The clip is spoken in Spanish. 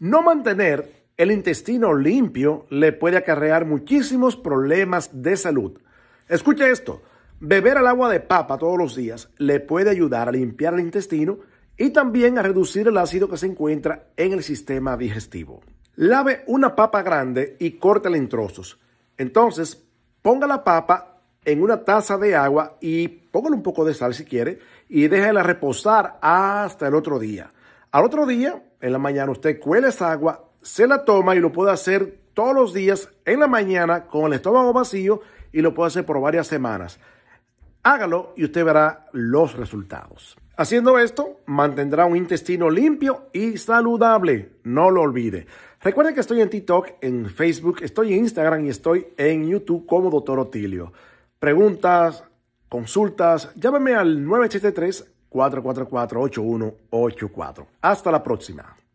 No mantener el intestino limpio le puede acarrear muchísimos problemas de salud. Escucha esto, beber el agua de papa todos los días le puede ayudar a limpiar el intestino y también a reducir el ácido que se encuentra en el sistema digestivo. Lave una papa grande y córtela en trozos. Entonces, ponga la papa en una taza de agua y póngale un poco de sal si quiere y déjela reposar hasta el otro día. Al otro día, en la mañana, usted cuela esa agua, se la toma y lo puede hacer todos los días en la mañana con el estómago vacío y lo puede hacer por varias semanas. Hágalo y usted verá los resultados. Haciendo esto, mantendrá un intestino limpio y saludable. No lo olvide. Recuerde que estoy en TikTok, en Facebook, estoy en Instagram y estoy en YouTube como Dr. Otilio. Preguntas, consultas, llámame al 973 444 8184. Hasta la próxima.